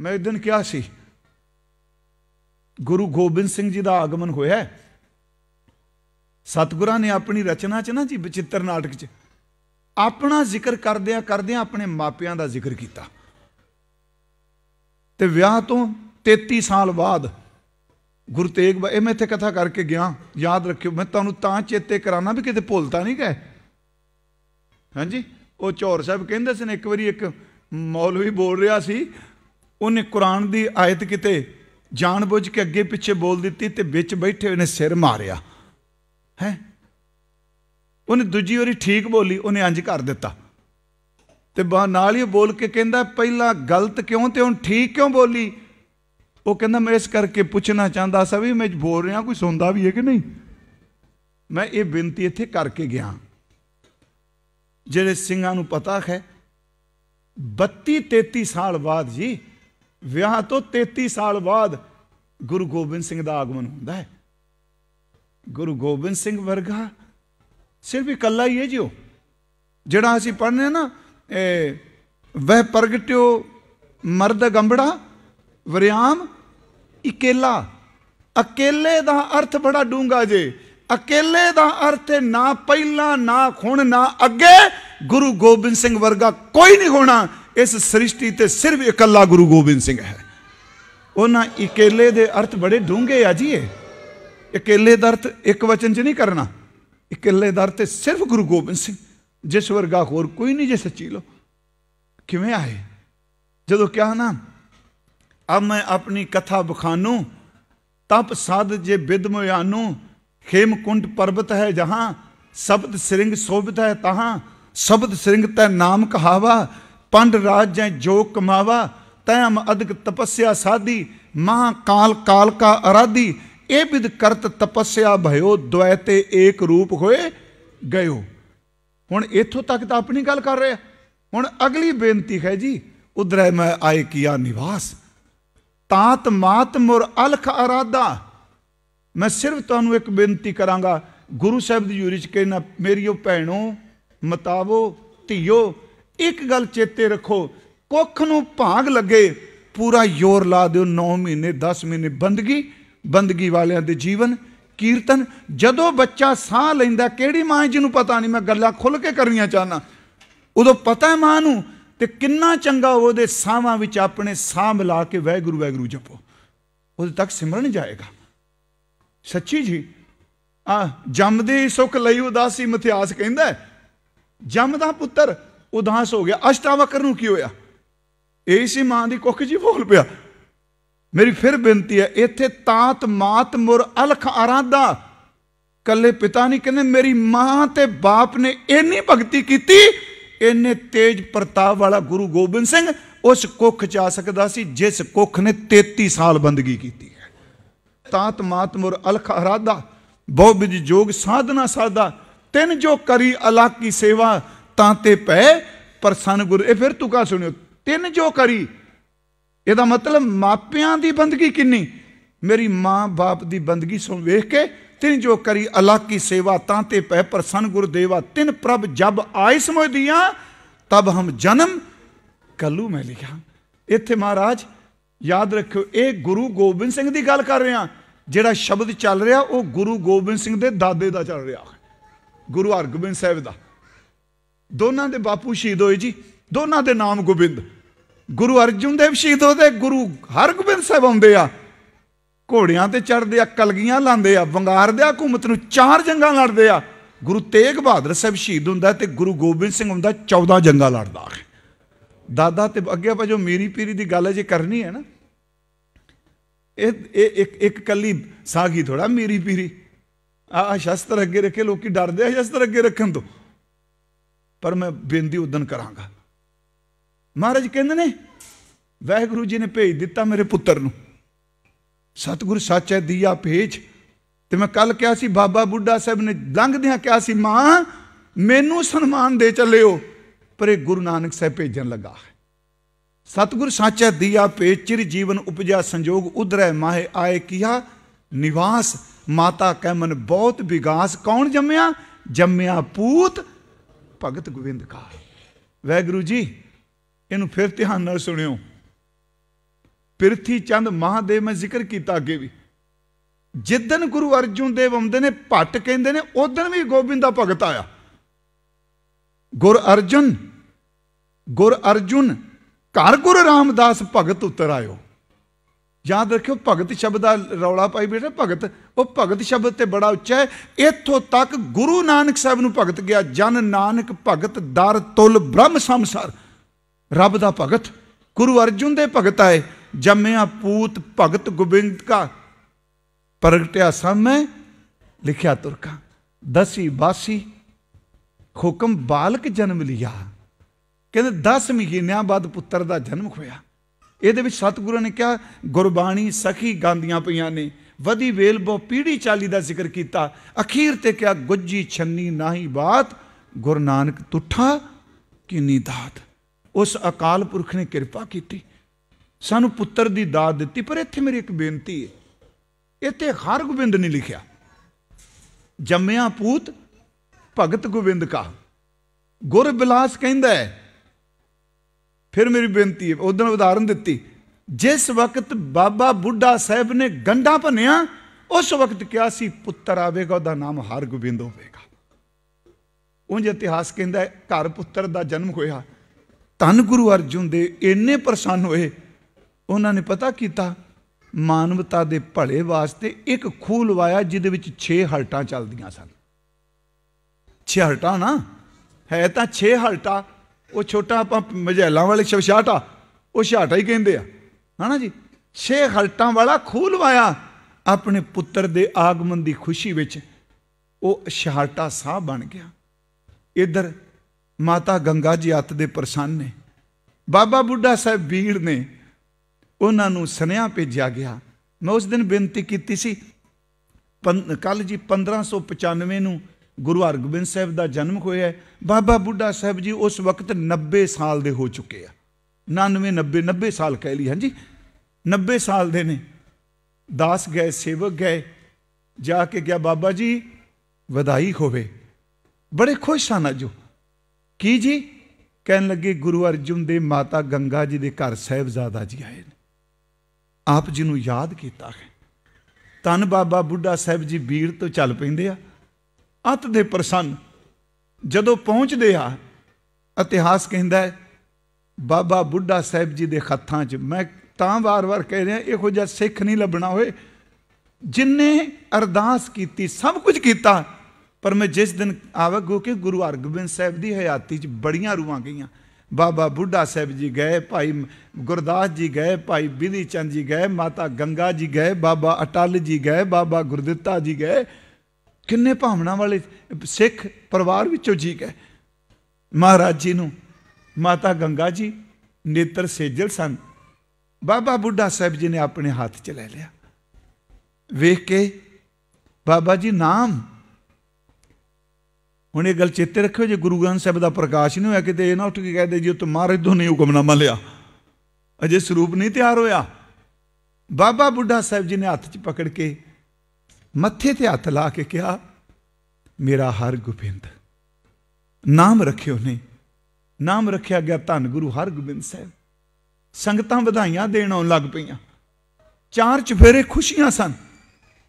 ਮੈਂ ਉਸ ਦਿਨ ਕਿਹਾ ਸੀ ਗੁਰੂ ਗੋਬਿੰਦ ਸਿੰਘ ਜੀ ਦਾ ਆਗਮਨ ਹੋਇਆ ਸਤਿਗੁਰਾਂ ਨੇ ਆਪਣੀ ਰਚਨਾ 'ਚ ਨਾ ਜੀ ਵਿਚਿੱਤਰ ਨਾਟਕ 'ਚ ਆਪਣਾ ਜ਼ਿਕਰ ਕਰਦਿਆਂ ਕਰਦਿਆਂ ਆਪਣੇ ਮਾਪਿਆਂ ਦਾ ਜ਼ਿਕਰ ਕੀਤਾ ਤੇ ਵਿਆਹ ਤੋਂ 33 ਸਾਲ ਬਾਅਦ ਗੁਰੂ ਤੇਗ ਇਹ ਮੈਂ ਇੱਥੇ ਕਥਾ ਕਰਕੇ ਗਿਆ ਯਾਦ ਰੱਖਿਓ ਮੈਂ ਤੁਹਾਨੂੰ ਤਾਂ ਚੇਤੇ ਕਰਾਣਾ ਵੀ ਕਿਤੇ ਭੁੱਲਤਾ ਨਹੀਂ ਗਏ ਹਾਂਜੀ ਉਹ ਚੌਰ ਸਾਹਿਬ ਕਹਿੰਦੇ ਸਨ ਇੱਕ ਵਾਰੀ ਇੱਕ ਮੌਲਵੀ ਬੋਲ ਰਿਹਾ ਸੀ ਉਹਨੇ ਕੁਰਾਨ ਦੀ ਆਇਤ ਕਿਤੇ ਜਾਣਬੁੱਝ ਕੇ ਅੱਗੇ ਪਿੱਛੇ ਬੋਲ ਦਿੱਤੀ ਤੇ ਵਿੱਚ ਬੈਠੇ ਉਹਨੇ ਸਿਰ ਮਾਰਿਆ ਹੈ ਉਹਨੇ ਦੂਜੀ ਵਾਰੀ ਠੀਕ ਬੋਲੀ ਉਹਨੇ ਅੰਜ ਕਰ ਦਿੱਤਾ ਤੇ ਬਾ ਨਾਲ ਹੀ ਬੋਲ ਕੇ ਕਹਿੰਦਾ ਪਹਿਲਾਂ ਗਲਤ ਕਿਉਂ ਤੇ ਹੁਣ ਠੀਕ ਕਿਉਂ ਬੋਲੀ ਉਹ ਕਹਿੰਦਾ ਮੈਂ ਇਸ ਕਰਕੇ ਪੁੱਛਣਾ ਚਾਹੁੰਦਾ ਸਾਂ ਵੀ ਮੈਂ ਬੋਲ ਰਿਹਾ ਕੋਈ ਸੁਣਦਾ ਵੀ ਹੈ ਕਿ ਨਹੀਂ ਮੈਂ ਇਹ ਬੇਨਤੀ ਇੱਥੇ ਕਰਕੇ ਗਿਆ ਜਿਹੜੇ ਸਿੰਘਾਂ ਨੂੰ ਪਤਾ ਹੈ 32 33 ਸਾਲ ਬਾਅਦ ਜੀ ਵਿਆਹ ਤੋਂ 33 ਸਾਲ ਬਾਅਦ ਗੁਰੂ ਗੋਬਿੰਦ ਸਿੰਘ ਦਾ ਆਗਮਨ ਹੁੰਦਾ ਹੈ ਗੁਰੂ ਗੋਬਿੰਦ ਸਿੰਘ ਵਰਗਾ ਸਿਰਫ ਇਕੱਲਾ ਹੀ ਹੈ ਜਿਉ ਜਿਹੜਾ ਅਸੀਂ ਪੜ੍ਹਨੇ ਆ ਨਾ ਵਹ ਪ੍ਰਗਟਿਓ ਮਰਦ ਗੰਬੜਾ ਵਰਿਆਮ ਇਕੇਲਾ ਇਕੱਲੇ ਦਾ ਅਰਥ ਬੜਾ ਡੂੰਗਾ ਜੇ ਇਕੱਲੇ ਦਾ ਅਰਥ ਨਾ ਪਹਿਲਾਂ ਨਾ ਖੁਣ ਨਾ ਅੱਗੇ ਗੁਰੂ ਗੋਬਿੰਦ ਸਿੰਘ ਵਰਗਾ ਕੋਈ ਨਹੀਂ ਹੋਣਾ ਇਸ ਸ੍ਰਿਸ਼ਟੀ ਤੇ ਸਿਰਫ ਇਕੱਲਾ ਗੁਰੂ ਗੋਬਿੰਦ ਸਿੰਘ ਹੈ ਉਹਨਾਂ ਇਕੱਲੇ ਦੇ ਅਰਥ ਬੜੇ ਡੂੰਘੇ ਆ ਜੀ ਇਕੱਲੇ ਦਾ ਅਰਥ ਇੱਕ ਵਚਨ 'ਚ ਨਹੀਂ ਕਰਨਾ ਇਕੱਲੇ ਦਾ ਅਰਥ ਸਿਰਫ ਗੁਰੂ ਗੋਬਿੰਦ ਸਿੰਘ ਜਿਸ ਵਰਗਾ ਹੋਰ ਕੋਈ ਨਹੀਂ ਜੇ ਸੱਚੀ ਲੋ ਕਿਵੇਂ ਆਏ ਜਦੋਂ ਕਿਹਾ ਨਾ ਅਬ ਮੈਂ ਆਪਣੀ ਕਥਾ ਬਖਾਨੂ ਤਪ ਸਾਧ ਜੇ ਬਿਦਮਿਆਨੂ ਖੇਮਕੁੰਡ ਪਰਬਤ ਹੈ ਜਹਾਂ ਸ਼ਬਦ ਸ੍ਰਿੰਗ ਸੋਭਿਤ ਹੈ ਤਹਾਂ ਸ਼ਬਦ ਸ੍ਰਿੰਗ ਤੈ ਨਾਮ ਕਹਾਵਾ ਪੰਡ ਰਾਜ ਜੈ ਜੋ ਕਮਾਵਾ ਤੈਮ ਅਦਕ ਤਪੱਸਿਆ ਸਾਧੀ ਮਹਾ ਕਾਲ ਕਾਲ ਕਾ ਅਰਾਧੀ ਇਹ ਵਿਦ ਕਰਤ ਤਪੱਸਿਆ ਭਇਓ ਦ્વੈਤੇ ਏਕ ਰੂਪ ਹੋਏ ਗਇਓ ਹੁਣ ਇਥੋਂ ਤੱਕ ਤਾਂ ਆਪਣੀ ਗੱਲ ਕਰ ਰਿਹਾ ਹੁਣ ਅਗਲੀ ਬੇਨਤੀ ਹੈ ਜੀ ਉਧਰੈ ਮੈਂ ਆਏ ਕੀਆ ਨਿਵਾਸ ਤਾਤ ਮਾਤ ਮੁਰ ਅਲਖ ਅਰਾਦਾ ਮੈਂ ਸਿਰਫ ਤੁਹਾਨੂੰ ਇੱਕ ਬੇਨਤੀ ਕਰਾਂਗਾ ਗੁਰੂ ਸਾਹਿਬ ਦੀ ਯੂਰੀ ਚ ਕਹਿਣਾ ਮੇਰੀਓ ਭੈਣੋ ਮਤਾਵੋ ਧੀਓ ਇੱਕ ਗੱਲ ਚੇਤੇ ਰੱਖੋ ਕੁੱਖ ਨੂੰ ਭਾਗ ਲੱਗੇ ਪੂਰਾ ਯੋਰ ਲਾ ਦਿਓ 9 ਮਹੀਨੇ 10 ਮਹੀਨੇ ਬੰਦਗੀ ਬੰਦਗੀ ਵਾਲਿਆਂ ਦੇ ਜੀਵਨ ਕੀਰਤਨ ਜਦੋਂ ਬੱਚਾ ਸਾਹ ਲੈਂਦਾ ਕਿਹੜੀ ਮਾਂ ਜਿਹਨੂੰ ਪਤਾ ਨਹੀਂ ਮੈਂ ਗੱਲਾਂ ਖੁੱਲ ਕੇ ਕਰਨੀਆਂ ਚਾਹਨਾ ਉਦੋਂ ਪਤਾ ਹੈ ਮਾਂ ਨੂੰ ਤੇ ਕਿੰਨਾ ਚੰਗਾ ਉਹਦੇ ਸਾਹਾਂ ਵਿੱਚ ਆਪਣੇ ਸਾਹ ਮਿਲਾ ਕੇ ਵੈਗੁਰੂ ਵੈਗੁਰੂ ਜਪੋ ਉਹਦੇ ਤੱਕ ਸਿਮਰਨ ਜਾਏਗਾ ਸੱਚੀ ਜੀ ਆ ਜੰਮਦੇ ਸੁਖ ਲਈ ਉਦਾਸੀ ਮਥਿਆਸ ਕਹਿੰਦਾ ਜੰਮਦਾ ਪੁੱਤਰ ਉਦਾਸ ਹੋ ਗਿਆ ਅਸ਼ਟਾਵਕਰ ਨੂੰ ਕੀ ਹੋਇਆ ਏਸੀ ਮਾਂ ਦੀ ਕੁੱਖ ਜੀ ਬੋਲ ਪਿਆ ਮੇਰੀ ਫਿਰ ਬੇਨਤੀ ਹੈ ਇੱਥੇ ਤਾਤ ਮਾਤ ਮੁਰ ਅਲਖ ਅਰਾਦਾ ਕੱਲੇ ਪਿਤਾ ਨਹੀਂ ਕਹਿੰਦੇ ਮੇਰੀ ਮਾਂ ਤੇ ਬਾਪ ਨੇ ਇੰਨੀ ਭਗਤੀ ਕੀਤੀ ਇੰਨੇ ਤੇਜ ਪ੍ਰਤਾਪ ਵਾਲਾ ਗੁਰੂ ਗੋਬਿੰਦ ਸਿੰਘ ਉਸ ਕੁੱਖ ਚ ਆ ਸਕਦਾ ਸੀ ਜਿਸ ਕੁੱਖ ਨੇ 33 ਸਾਲ ਬੰਦਗੀ ਕੀਤੀ ਹੈ ਤਾਤ ਮਾਤ ਮੁਰ ਅਲਖ ਅਰਾਦਾ ਬਹੁ ਬਿਜ ਜੋਗ ਸਾਧਨਾ ਸਾਦਾ ਤਿੰਨ ਜੋ ਕਰੀ ਅਲਾਕੀ ਸੇਵਾ ਤਾਂ ਤੇ ਪੈ ਪਰ ਸਨ ਗੁਰ ਇਹ ਫਿਰ ਤੂੰ ਕਾ ਸੁਣਿਓ ਤਿੰਨ ਜੋ ਕਰੀ ਇਹਦਾ ਮਤਲਬ ਮਾਪਿਆਂ ਦੀ ਬੰਦਗੀ ਕਿੰਨੀ ਮੇਰੀ ਮਾਂ ਬਾਪ ਦੀ ਬੰਦਗੀ ਸੁਣ ਵੇਖ ਕੇ ਤਿੰਨ ਜੋ ਕਰੀ ਅਲੱਗ ਕੀ ਸੇਵਾ ਤਾਂ ਤੇ ਪੈ ਪਰ ਸਨ ਗੁਰ ਦੇਵਾ ਤਿੰਨ ਪ੍ਰਭ ਜਬ ਆਇ ਸਮਝ ਦੀਆਂ ਤਬ ਹਮ ਜਨਮ ਕਲੂ ਮੈਂ ਲਿਖਿਆ ਇੱਥੇ ਮਹਾਰਾਜ ਯਾਦ ਰੱਖਿਓ ਇਹ ਗੁਰੂ ਗੋਬਿੰਦ ਸਿੰਘ ਦੀ ਗੱਲ ਕਰ ਰਿਹਾ ਜਿਹੜਾ ਸ਼ਬਦ ਚੱਲ ਰਿਹਾ ਉਹ ਗੁਰੂ ਗੋਬਿੰਦ ਸਿੰਘ ਦੇ ਦਾਦੇ ਦਾ ਚੱਲ ਰਿਹਾ ਗੁਰੂ ਹਰਗੋਬਿੰਦ ਸਾਹਿਬ ਦਾ ਦੋਨਾਂ ਦੇ ਬਾਪੂ ਸ਼ਹੀਦ ਹੋਏ ਜੀ ਦੋਨਾਂ ਦੇ ਨਾਮ ਗੋਬਿੰਦ ਗੁਰੂ ਅਰਜਨ ਦੇਵ ਸ਼ਹੀਦ ਹੋਦੇ ਗੁਰੂ ਹਰਗੋਬਿੰਦ ਸਾਹਿਬ ਆਉਂਦੇ ਆ ਘੋੜਿਆਂ ਤੇ ਚੜਦੇ ਆ ਕਲਗੀਆਂ ਲਾਉਂਦੇ ਆ ਵੰਗਾਰਦੇ ਆ ਹਕੂਮਤ ਨੂੰ ਚਾਰ ਜੰਗਾਂ ਲੜਦੇ ਆ ਗੁਰੂ ਤੇਗ ਬਹਾਦਰ ਸਾਹਿਬ ਸ਼ਹੀਦ ਹੁੰਦਾ ਤੇ ਗੁਰੂ ਗੋਬਿੰਦ ਸਿੰਘ ਹੁੰਦਾ 14 ਜੰਗਾਂ ਲੜਦਾ ਦਾਦਾ ਤੇ ਅੱਗੇ ਆਪਾਂ ਜੋ ਮੇਰੀ ਪੀਰੀ ਦੀ ਗੱਲ ਜੇ ਕਰਨੀ ਹੈ ਨਾ ਇਹ ਇੱਕ ਇੱਕ ਕੱਲੀ ਸਾਗੀ ਥੋੜਾ ਮੇਰੀ ਪੀਰੀ ਆ ਸ਼ਸਤਰ ਅੱਗੇ ਰੱਖੇ ਲੋਕੀ ਡਰਦੇ ਆ ਸ਼ਸਤਰ ਅੱਗੇ ਰੱਖਣ ਤੋਂ ਪਰ ਮੈਂ ਬੇਨਤੀ ਉਦਨ ਕਰਾਂਗਾ ਮਹਾਰਾਜ ਕਹਿੰਦੇ ਨੇ ਵਾਹਿਗੁਰੂ ਜੀ ਨੇ ਭੇਜ ਦਿੱਤਾ ਮੇਰੇ ਪੁੱਤਰ ਨੂੰ ਸਤਿਗੁਰ ਸੱਚ ਹੈ ਦੀਆ ਭੇਜ ਤੇ ਮੈਂ ਕੱਲ ਕਿਹਾ ਸੀ ਬਾਬਾ ਬੁੱਢਾ ਸਾਹਿਬ ਨੇ ਲੰਘਦਿਆਂ ਕਿਹਾ ਸੀ ਮਾਂ ਮੈਨੂੰ ਸਨਮਾਨ ਦੇ ਚੱਲਿਓ ਪਰ ਇਹ ਗੁਰੂ ਨਾਨਕ ਸਾਹਿਬ ਭੇਜਣ ਲੱਗਾ ਸਤਿਗੁਰ ਹੈ ਦੀਆ ਭੇਜ ਚਿਰ ਜੀਵਨ ਉਪਜਾ ਸੰਜੋਗ ਉਧਰੈ ਮਾਹੇ ਆਏ ਕੀਆ ਨਿਵਾਸ ਮਾਤਾ ਕਹਿ ਮਨ ਬਹੁਤ ਵਿਗਾਸ ਕੌਣ ਜੰਮਿਆ ਜੰਮਿਆ ਪੂਤ ਭਗਤ ਗੋਬਿੰਦ ਕਾ ਵੈਗੁਰੂ ਜੀ ਇਹਨੂੰ ਫਿਰ ਧਿਆਨ ਨਾਲ ਸੁਣਿਓ ਪ੍ਰਿਥੀ ਚੰਦ ਮਹਾਦੇਵ ਮੈਂ ਜ਼ਿਕਰ ਕੀਤਾ ਅੱਗੇ ਵੀ ਜਿੱਦਨ ਗੁਰੂ ਅਰਜੁਨ ਦੇਵ ਆਉਂਦੇ ਨੇ ਭੱਟ ਕਹਿੰਦੇ ਨੇ ਉਦੋਂ ਵੀ ਗੋਬਿੰਦ ਦਾ ਭਗਤ ਆਇਆ ਗੁਰ ਅਰਜਨ ਗੁਰ ਅਰਜੁਨ ਘਰ ਗੁਰ ਰਾਮਦਾਸ ਭਗਤ ਉਤਰ ਆਇਓ ਯਾਦ ਰੱਖਿਓ ਭਗਤ ਸ਼ਬਦ ਦਾ ਰੌਲਾ ਪਾਈ ਬੈਠੇ ਭਗਤ ਉਹ ਭਗਤ ਸ਼ਬਦ ਤੇ ਬੜਾ ਉੱਚਾ ਹੈ ਇੱਥੋਂ ਤੱਕ ਗੁਰੂ ਨਾਨਕ ਸਾਹਿਬ ਨੂੰ ਭਗਤ ਗਿਆ ਜਨ ਨਾਨਕ ਭਗਤ ਦਰ ਤੁਲ ਬ੍ਰਹਮ ਸੰਸਾਰ ਰੱਬ ਦਾ ਭਗਤ ਗੁਰੂ ਅਰਜੁਨ ਦੇ ਭਗਤ ਆਏ ਜੰਮਿਆ ਪੂਤ ਭਗਤ ਗੋਬਿੰਦ ਕਾ ਪ੍ਰਗਟਿਆ ਸਮੈ ਲਿਖਿਆ ਤੁਰਕਾ ਦਸੀ ਬਾਸੀ ਹੁਕਮ ਬਾਲਕ ਜਨਮ ਲਿਆ ਕਹਿੰਦੇ 10 ਮਹੀਨਿਆਂ ਬਾਅਦ ਪੁੱਤਰ ਦਾ ਜਨਮ ਹੋਇਆ ਇਹਦੇ ਵਿੱਚ ਸਤਿਗੁਰਾਂ ਨੇ ਕਿਹਾ ਗੁਰਬਾਣੀ ਸਖੀ ਗਾਂਦੀਆਂ ਪਈਆਂ ਨੇ ਵਧੀ ਵੇਲ ਬੋ ਪੀੜੀ ਚਾਲੀ ਦਾ ਜ਼ਿਕਰ ਕੀਤਾ ਅਖੀਰ ਤੇ ਕਿਹਾ ਗੁੱਜੀ ਛੰਨੀ ਨਾਹੀ ਬਾਤ ਗੁਰੂ ਨਾਨਕ ਤੁਠਾ ਕਿਨੀ ਦਾਤ ਉਸ ਅਕਾਲ ਪੁਰਖ ਨੇ ਕਿਰਪਾ ਕੀਤੀ ਸਾਨੂੰ ਪੁੱਤਰ ਦੀ ਦਾਤ ਦਿੱਤੀ ਪਰ ਇੱਥੇ ਮੇਰੀ ਇੱਕ ਬੇਨਤੀ ਹੈ ਇੱਥੇ ਹਰ ਗੋਬਿੰਦ ਨਹੀਂ ਲਿਖਿਆ ਜੰਮਿਆ ਪੂਤ ਭਗਤ ਗੋਬਿੰਦ ਕਾ ਗੁਰ ਬਿਲਾਸ ਕਹਿੰਦਾ ਹੈ ਫਿਰ ਮੇਰੀ ਬੇਨਤੀ ਹੈ ਉਦੋਂ ਉਦਾਹਰਨ ਦਿੱਤੀ ਜਿਸ ਵਕਤ ਬਾਬਾ ਬੁੱਢਾ ਸਾਹਿਬ ਨੇ ਗੰਡਾ ਭੰਨਿਆ ਉਸ ਵਕਤ ਕਿਹਾ ਸੀ ਪੁੱਤਰ ਆਵੇਗਾ ਉਹਦਾ ਨਾਮ ਹਰਗੋਬਿੰਦ ਹੋਵੇਗਾ ਉਂਝ ਇਤਿਹਾਸ ਕਹਿੰਦਾ ਹੈ ਘਰ ਪੁੱਤਰ ਦਾ ਜਨਮ ਹੋਇਆ ਧੰਨ ਗੁਰੂ ਅਰਜੁਨ ਦੇ ਇੰਨੇ ਪ੍ਰਸੰਨ ਹੋਏ ਉਹਨਾਂ ਨੇ ਪਤਾ ਕੀਤਾ ਮਾਨਵਤਾ ਦੇ ਭਲੇ ਵਾਸਤੇ ਇੱਕ ਖੂਹ ਲਵਾਇਆ ਜਿਹਦੇ ਵਿੱਚ 6 ਹਲਟਾਂ ਚੱਲਦੀਆਂ ਸਨ 6 ਹਲਟਾਂ ਨਾ ਹੈ ਤਾਂ 6 ਹਲਟਾਂ ਉਹ ਛੋਟਾ ਆਪਾਂ ਮਝੈਲਾ ਵਾਲੇ ਸ਼ਵਸ਼ਾਟ ਆ ਉਹ ਛਾਟਾ ਹੀ ਕਹਿੰਦੇ ਆ ਹਨਾ ਜੀ ਛੇ ਹਲਟਾਂ ਵਾਲਾ ਖੂਲ ਵਾਇਆ ਆਪਣੇ ਪੁੱਤਰ ਦੇ ਆਗਮਨ ਦੀ ਖੁਸ਼ੀ ਵਿੱਚ ਉਹ ਛਾਟਾ ਸਾਹ ਬਣ ਗਿਆ ਇਧਰ ਮਾਤਾ ਗੰਗਾ ਜੀ ਅੱਤ ਦੇ ਪ੍ਰਸੰਨ ਨੇ ਬਾਬਾ ਬੁੱਢਾ ਸਾਹਿਬ ਵੀਰ ਨੇ ਉਹਨਾਂ ਨੂੰ ਸੁਨੇਹਾ ਭੇਜਿਆ ਗਿਆ ਮੈਂ ਉਸ ਦਿਨ ਬੇਨਤੀ ਕੀਤੀ ਸੀ ਕੱਲ ਜੀ 1595 ਨੂੰ ਗੁਰੂ ਹਰਗੋਬਿੰਦ ਸਾਹਿਬ ਦਾ ਜਨਮ ਹੋਇਆ ਬਾਬਾ ਬੁੱਢਾ ਸਾਹਿਬ ਜੀ ਉਸ ਵਕਤ 90 ਸਾਲ ਦੇ ਹੋ ਚੁੱਕੇ ਆ 99 90 90 ਸਾਲ ਕਹਿ ਲਈ ਹਾਂਜੀ 90 ਸਾਲ ਦੇ ਨੇ ਦਾਸ ਗਏ ਸੇਵਕ ਗਏ ਜਾ ਕੇ ਕਿਹਾ ਬਾਬਾ ਜੀ ਵਧਾਈ ਹੋਵੇ ਬੜੇ ਖੁਸ਼ ਹਨ ਅਜੋ ਕੀ ਜੀ ਕਹਿਣ ਲੱਗੇ ਗੁਰੂ ਅਰਜਨ ਦੇ ਮਾਤਾ ਗੰਗਾ ਜੀ ਦੇ ਘਰ ਸਹਿਬਜ਼ਾਦਾ ਜੀ ਆਏ ਨੇ ਆਪ ਜੀ ਨੂੰ ਯਾਦ ਕੀਤਾ ਹੈ ਤਨ ਬਾਬਾ ਬੁੱਢਾ ਸਾਹਿਬ ਜੀ ਵੀਰ ਤੋਂ ਚੱਲ ਪੈਂਦੇ ਆ ਅਤ ਦੇ ਪ੍ਰਸੰਨ ਜਦੋਂ ਪਹੁੰਚਦੇ ਆ ਇਤਿਹਾਸ ਕਹਿੰਦਾ ਹੈ ਬਾਬਾ ਬੁੱਢਾ ਸਾਹਿਬ ਜੀ ਦੇ ਖੱਤਾਂ 'ਚ ਮੈਂ ਤਾਂ ਵਾਰ-ਵਾਰ ਕਹਿ ਰਿਹਾ ਇਹੋ ਜਿਹਾ ਸਿੱਖ ਨਹੀਂ ਲੱਭਣਾ ਹੋਏ ਜਿਨਨੇ ਅਰਦਾਸ ਕੀਤੀ ਸਭ ਕੁਝ ਕੀਤਾ ਪਰ ਮੈਂ ਜਿਸ ਦਿਨ ਆਵਾਂਗਾ ਕਿ ਗੁਰੂ ਹਰਗੋਬਿੰਦ ਸਾਹਿਬ ਦੀ ਹਯਾਤੀ 'ਚ ਬੜੀਆਂ ਰੂਹਾਂ ਗਈਆਂ ਬਾਬਾ ਬੁੱਢਾ ਸਾਹਿਬ ਜੀ ਗਏ ਭਾਈ ਗੁਰਦਾਸ ਜੀ ਗਏ ਭਾਈ ਬਿਧੀ ਚੰਦ ਜੀ ਗਏ ਮਾਤਾ ਗੰਗਾ ਜੀ ਗਏ ਬਾਬਾ ਅਟਲ ਜੀ ਗਏ ਬਾਬਾ ਗੁਰਦਿੱਤਾ ਜੀ ਗਏ ਕਿੰਨੇ ਭਾਵਨਾ ਵਾਲੇ ਸਿੱਖ ਪਰਿਵਾਰ ਵਿੱਚੋਂ ਜੀ ਗਏ ਮਹਾਰਾਜ ਜੀ ਨੂੰ ਮਾਤਾ ਗੰਗਾ ਜੀ ਨੇਤਰ ਸੇਜਲ ਸਨ ਬਾਬਾ ਬੁੱਢਾ ਸਾਹਿਬ ਜੀ ਨੇ ਆਪਣੇ ਹੱਥ ਚ ਲੈ ਲਿਆ ਵੇਖ ਕੇ ਬਾਬਾ ਜੀ ਨਾਮ ਹੁਣ ਇਹ ਗੱਲ ਚੇਤੇ ਰੱਖਿਓ ਜੇ ਗੁਰੂ ਗ੍ਰੰਥ ਸਾਹਿਬ ਦਾ ਪ੍ਰਕਾਸ਼ ਨਹੀਂ ਹੋਇਆ ਕਿਤੇ ਇਹ ਨਾ ਉੱਠ ਕੇ ਕਹਦੇ ਜੀ ਉਹ ਤਾਂ ਮਹਾਰਾਜ ਤੋਂ ਨਹੀਂ ਹੁਕਮਨਾਮਾ ਲਿਆ ਅਜੇ ਸਰੂਪ ਨਹੀਂ ਤਿਆਰ ਹੋਇਆ ਬਾਬਾ ਬੁੱਢਾ ਸਾਹਿਬ ਜੀ ਨੇ ਹੱਥ 'ਚ ਪਕੜ ਕੇ ਮੱਥੇ ਤੇ ਹੱਥ ਲਾ ਕੇ ਕਿਹਾ ਮੇਰਾ ਹਰ ਗੋਬਿੰਦ ਨਾਮ ਰੱਖਿਓ ਨੇ ਨਾਮ ਰੱਖਿਆ ਗਿਆ ਧੰਨ ਗੁਰੂ ਹਰਗੋਬਿੰਦ ਸਾਹਿਬ ਸੰਗਤਾਂ ਵਧਾਈਆਂ ਦੇਣ ਆਉਣ ਲੱਗ ਪਈਆਂ ਚਾਰ ਚਫੇਰੇ ਖੁਸ਼ੀਆਂ ਸਨ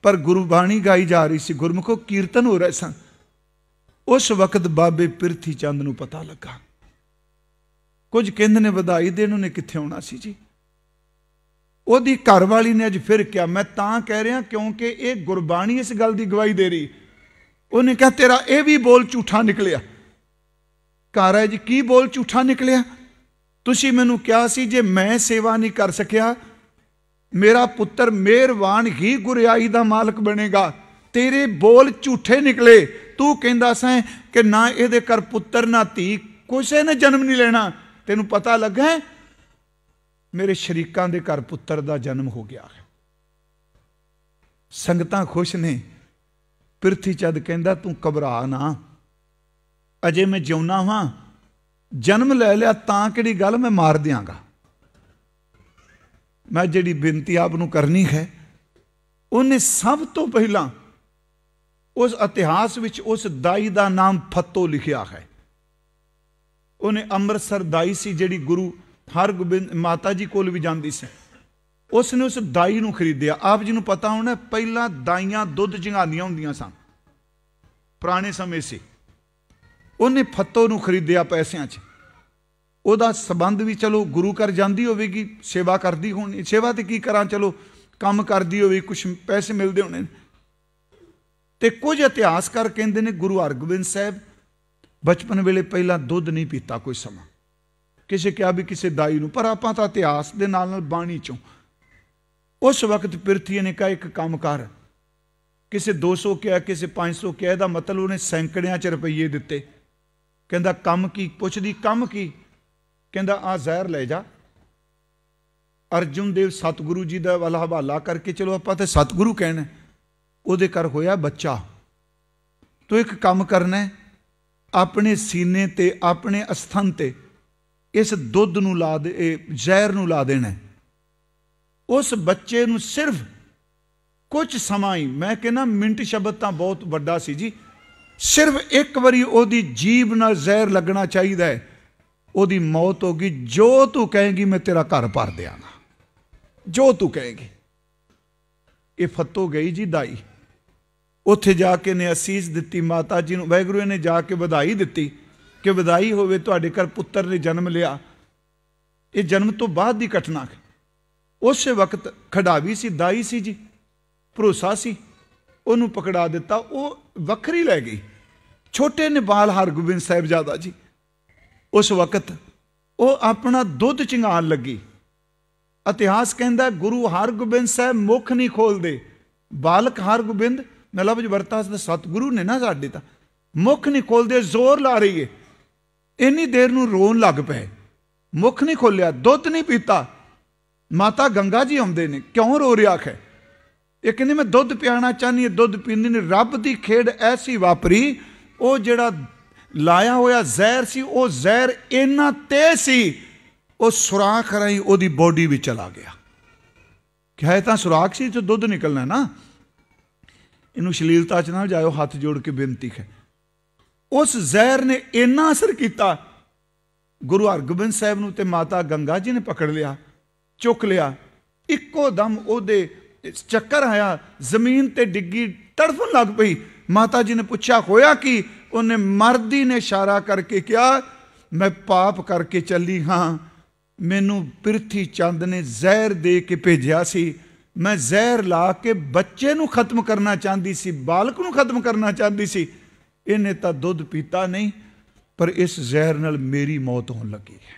ਪਰ ਗੁਰਬਾਣੀ ਗਾਈ ਜਾ ਰਹੀ ਸੀ ਗੁਰਮੁਖੋ ਕੀਰਤਨ ਹੋ ਰਹੇ ਸਨ ਉਸ ਵਕਤ ਬਾਬੇ ਪਿਰਥੀ ਚੰਦ ਨੂੰ ਪਤਾ ਲੱਗਾ ਕੁਝ ਕਹਿੰਦੇ ਨੇ ਵਧਾਈ ਦੇਣ ਉਹਨੇ ਕਿੱਥੇ ਆਉਣਾ ਸੀ ਜੀ ਉਹਦੀ ਘਰ ਵਾਲੀ ਨੇ ਅੱਜ ਫਿਰ ਕਿਹਾ ਮੈਂ ਤਾਂ ਕਹਿ ਰਿਹਾ ਕਿਉਂਕਿ ਇਹ ਗੁਰਬਾਣੀ ਇਸ ਗੱਲ ਦੀ ਗਵਾਹੀ ਦੇ ਰਹੀ ਉਹਨੇ ਕਿਹਾ ਤੇਰਾ ਇਹ ਵੀ ਬੋਲ ਝੂਠਾ ਨਿਕਲਿਆ ਕਾਰਜ ਕੀ ਬੋਲ ਝੂਠਾ ਨਿਕਲਿਆ ਤੁਸੀਂ ਮੈਨੂੰ ਕਿਹਾ ਸੀ ਜੇ ਮੈਂ ਸੇਵਾ ਨਹੀਂ ਕਰ ਸਕਿਆ ਮੇਰਾ ਪੁੱਤਰ ਮਿਹਰਬਾਨ ਹੀ ਗੁਰਿਆਈ ਦਾ ਮਾਲਕ ਬਣੇਗਾ ਤੇਰੇ ਬੋਲ ਝੂਠੇ ਨਿਕਲੇ ਤੂੰ ਕਹਿੰਦਾ ਸੈਂ ਕਿ ਨਾ ਇਹਦੇ ਕਰ ਪੁੱਤਰ ਨਾ ਧੀ ਕਿਸੇ ਨੇ ਜਨਮ ਨਹੀਂ ਲੈਣਾ ਤੈਨੂੰ ਪਤਾ ਲੱਗਾ ਮੇਰੇ ਸ਼ਰੀਕਾਂ ਦੇ ਘਰ ਪੁੱਤਰ ਦਾ ਜਨਮ ਹੋ ਗਿਆ ਹੈ ਸੰਗਤਾਂ ਖੁਸ਼ ਨੇ ਪ੍ਰਿਥੀ ਚੰਦ ਕਹਿੰਦਾ ਤੂੰ ਘਬਰਾ ਨਾ ਅਜੇ ਮੈਂ ਜਿਉਣਾ ਹਾਂ ਜਨਮ ਲੈ ਲਿਆ ਤਾਂ ਕਿਹੜੀ ਗੱਲ ਮੈਂ ਮਾਰ ਦਿਆਂਗਾ ਮੈਂ ਜਿਹੜੀ ਬੇਨਤੀ ਆਪ ਨੂੰ ਕਰਨੀ ਹੈ ਉਹਨੇ ਸਭ ਤੋਂ ਪਹਿਲਾਂ ਉਸ ਇਤਿਹਾਸ ਵਿੱਚ ਉਸ ਦਾਈ ਦਾ ਨਾਮ ਫੱਤੋ ਲਿਖਿਆ ਹੈ ਉਹਨੇ ਅੰਮ੍ਰਿਤਸਰ ਦਾਈ ਸੀ ਜਿਹੜੀ ਗੁਰੂ ਗੋਬਿੰਦ ਮਾਤਾ ਜੀ ਕੋਲ ਵੀ ਜਾਂਦੀ ਸੀ ਉਸ ਨੇ ਉਸ ਦਾਈ ਨੂੰ ਖਰੀਦਿਆ ਆਪ ਜੀ ਨੂੰ ਪਤਾ ਹੋਣਾ ਪਹਿਲਾਂ ਦਾਈਆਂ ਦੁੱਧ ਚੰਗਾਂਦੀਆਂ ਹੁੰਦੀਆਂ ਸਨ ਪੁਰਾਣੇ ਸਮੇਂ ਸੀ ਉਹਨੇ ਫੱਤੋ ਨੂੰ ਖਰੀਦਿਆ ਪੈਸਿਆਂ 'ਚ ਉਹਦਾ ਸਬੰਧ ਵੀ ਚਲੋ ਗੁਰੂ ਘਰ ਜਾਂਦੀ ਹੋਵੇਗੀ ਸੇਵਾ ਕਰਦੀ ਹੋਣੀ ਸੇਵਾ ਤੇ ਕੀ ਕਰਾਂ ਚਲੋ ਕੰਮ ਕਰਦੀ ਹੋਵੇ ਕੁਝ ਪੈਸੇ ਮਿਲਦੇ ਹੋਣੇ ਤੇ ਕੁਝ ਇਤਿਹਾਸਕਾਰ ਕਹਿੰਦੇ ਨੇ ਗੁਰੂ ਹਰਗੋਬਿੰਦ ਸਾਹਿਬ ਬਚਪਨ ਵੇਲੇ ਪਹਿਲਾਂ ਦੁੱਧ ਨਹੀਂ ਪੀਤਾ ਕੋਈ ਸਮਾਂ ਕਿਸੇ ਕਿਹਾ ਵੀ ਕਿਸੇ ਦਾਈ ਨੂੰ ਪਰ ਆਪਾਂ ਤਾਂ ਇਤਿਹਾਸ ਦੇ ਨਾਲ ਨਾਲ ਬਾਣੀ ਚੋਂ ਉਸ ਵਕਤ ਪਿਰਥੀ ਨੇ ਕਹਾ ਇੱਕ ਕੰਮ ਕਰ ਕਿਸੇ 200 ਕਿਹਾ ਕਿਸੇ 500 ਕਿਹਾ ਦਾ ਮਤਲਬ ਉਹਨੇ ਸੈਂਕੜਿਆਂ ਚ ਰੁਪਈਏ ਦਿੱਤੇ ਕਹਿੰਦਾ ਕੰਮ ਕੀ ਪੁੱਛਦੀ ਕੰਮ ਕੀ ਕਹਿੰਦਾ ਆ ਜ਼ਹਿਰ ਲੈ ਜਾ ਅਰਜੁਨ ਦੇਵ ਸਤਿਗੁਰੂ ਜੀ ਦਾ ਵਾਲਾ ਹਵਾਲਾ ਕਰਕੇ ਚਲੋ ਆਪਾਂ ਤੇ ਸਤਿਗੁਰੂ ਕਹਿਣਾ ਉਹਦੇ ਕਰ ਹੋਇਆ ਬੱਚਾ ਤੋ ਇੱਕ ਕੰਮ ਕਰਨਾ ਆਪਣੇ ਸੀਨੇ ਤੇ ਆਪਣੇ ਅਸਥਨ ਤੇ ਇਸ ਦੁੱਧ ਨੂੰ ਲਾ ਦੇ ਇਹ ਜ਼ਹਿਰ ਨੂੰ ਲਾ ਦੇਣਾ ਉਸ ਬੱਚੇ ਨੂੰ ਸਿਰਫ ਕੁਝ ਸਮਾਂ ਹੀ ਮੈਂ ਕਹਿੰਦਾ ਮਿੰਟ ਸ਼ਬਦ ਤਾਂ ਬਹੁਤ ਵੱਡਾ ਸੀ ਜੀ ਸਿਰਫ ਇੱਕ ਵਾਰੀ ਉਹਦੀ ਜੀਬ ਨਾਲ ਜ਼ਹਿਰ ਲੱਗਣਾ ਚਾਹੀਦਾ ਹੈ ਉਹਦੀ ਮੌਤ ਹੋ ਗਈ ਜੋ ਤੂੰ ਕਹੇਂਗੀ ਮੈਂ ਤੇਰਾ ਘਰ ਭਰ ਦਿਆਂਗਾ ਜੋ ਤੂੰ ਕਹੇਂਗੀ ਇਹ ਫੱਤੋ ਗਈ ਜੀ ਦਾਈ ਉੱਥੇ ਜਾ ਕੇ ਨੇ ਅਸੀਸ ਦਿੱਤੀ ਮਾਤਾ ਜੀ ਨੂੰ ਵੈਗਰੂ ਨੇ ਜਾ ਕੇ ਵਧਾਈ ਦਿੱਤੀ ਕਿ ਵਿਦਾਈ ਹੋਵੇ ਤੁਹਾਡੇ ਘਰ ਪੁੱਤਰ ਨੇ ਜਨਮ ਲਿਆ ਇਹ ਜਨਮ ਤੋਂ ਬਾਅਦ ਦੀ ਘਟਨਾ ਹੈ ਉਸੇ ਵਕਤ ਖਡਾਵੀ ਸੀ ਦਾਈ ਸੀ ਜੀ ਭਰੋਸਾ ਸੀ ਉਹਨੂੰ ਪਕੜਾ ਦਿੱਤਾ ਉਹ ਵੱਖਰੀ ਲੈ ਗਈ ਛੋਟੇ ਨਿਬਾਲ ਹਰਗੋਬਿੰਦ ਸਾਹਿਬ ਜਾਦਾ ਜੀ ਉਸ ਵਕਤ ਉਹ ਆਪਣਾ ਦੁੱਧ ਚਿੰਗਾਣ ਲੱਗੀ ਇਤਿਹਾਸ ਕਹਿੰਦਾ ਗੁਰੂ ਹਰਗੋਬਿੰਦ ਸਾਹਿਬ ਮੁਖ ਨਹੀਂ ਖੋਲਦੇ ਬਾਲਕ ਹਰਗੋਬਿੰਦ ਨਲਬਜ ਵਰਤਾ ਸਤਿਗੁਰੂ ਨੇ ਨਾ ਸਾਡੇ ਤਾਂ ਮੁਖ ਨਹੀਂ ਖੋਲਦੇ ਜ਼ੋਰ ਲਾ ਰਹੀ ਏ ਇੰਨੀ ਦੇਰ ਨੂੰ ਰੋਣ ਲੱਗ ਪਏ ਮੁਖ ਨਹੀਂ ਖੋਲਿਆ ਦੁੱਧ ਨਹੀਂ ਪੀਤਾ ਮਾਤਾ ਗੰਗਾ ਜੀ ਆਉਂਦੇ ਨੇ ਕਿਉਂ ਰੋ ਰਿਹਾ ਖੈ ਇਹ ਕਹਿੰਦੇ ਮੈਂ ਦੁੱਧ ਪਿਆਣਾ ਚਾਹਨੀ ਹੈ ਦੁੱਧ ਪੀਂਦੀ ਨੇ ਰੱਬ ਦੀ ਖੇਡ ਐਸੀ ਵਾਪਰੀ ਉਹ ਜਿਹੜਾ ਲਾਇਆ ਹੋਇਆ ਜ਼ਹਿਰ ਸੀ ਉਹ ਜ਼ਹਿਰ ਇੰਨਾ ਤੇਜ਼ ਸੀ ਉਹ ਸੁਰਾਖ ਰਹੀ ਉਹਦੀ ਬੋਡੀ ਵਿੱਚ ਚਲਾ ਗਿਆ ਕਿਹਾ ਤਾਂ ਸੁਰਾਖ ਸੀ ਜੋ ਦੁੱਧ ਨਿਕਲਣਾ ਨਾ ਇਹਨੂੰ ਸ਼ਲੀਲਤਾ ਚ ਨਾਲ ਜਾਇਓ ਹੱਥ ਜੋੜ ਕੇ ਬੇਨਤੀ ਹੈ ਉਸ ਜ਼ਹਿਰ ਨੇ ਇੰਨਾ ਅਸਰ ਕੀਤਾ ਗੁਰੂ ਹਰਗੋਬਿੰਦ ਸਾਹਿਬ ਨੂੰ ਤੇ ਮਾਤਾ ਗੰਗਾ ਜੀ ਨੇ ਪਕੜ ਲਿਆ ਚੁੱਕ ਲਿਆ ਇੱਕੋ ਦਮ ਉਹਦੇ ਚੱਕਰ ਆਇਆ ਜ਼ਮੀਨ ਤੇ ਡਿੱਗੀ ਤੜਫਣ ਲੱਗ ਪਈ ਮਾਤਾ ਜੀ ਨੇ ਪੁੱਛਿਆ ਹੋਇਆ ਕਿ ਉਹਨੇ ਮਰਦੀ ਨੇ ਇਸ਼ਾਰਾ ਕਰਕੇ ਕਿਹਾ ਮੈਂ ਪਾਪ ਕਰਕੇ ਚੱਲੀ ਹਾਂ ਮੈਨੂੰ ਪ੍ਰਿਥੀ ਚੰਦ ਨੇ ਜ਼ਹਿਰ ਦੇ ਕੇ ਭੇਜਿਆ ਸੀ ਮੈਂ ਜ਼ਹਿਰ ਲਾ ਕੇ ਬੱਚੇ ਨੂੰ ਖਤਮ ਕਰਨਾ ਚਾਹੁੰਦੀ ਸੀ ਬਾਲਕ ਨੂੰ ਖਤਮ ਕਰਨਾ ਚਾਹੁੰਦੀ ਸੀ ਇਹਨੇ ਤਾਂ ਦੁੱਧ ਪੀਤਾ ਨਹੀਂ ਪਰ ਇਸ ਜ਼ਹਿਰ ਨਾਲ ਮੇਰੀ ਮੌਤ ਹੋਣ ਲੱਗੀ ਹੈ